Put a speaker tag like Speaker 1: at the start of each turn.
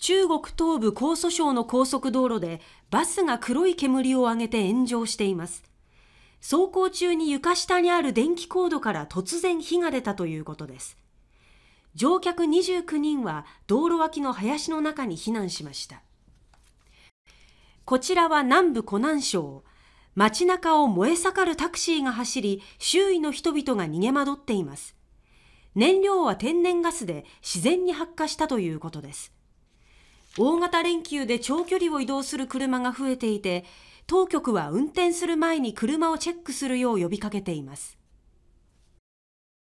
Speaker 1: 中国東部江蘇省の高速道路でバスが黒い煙を上げて炎上しています走行中に床下にある電気コードから突然火が出たということです乗客29人は道路脇の林の中に避難しましたこちらは南部湖南省街中を燃え盛るタクシーが走り周囲の人々が逃げ惑っています燃料は天然ガスで自然に発火したということです大型連休で長距離を移動する車が増えていて当局は運転する前に車をチェックするよう呼びかけています。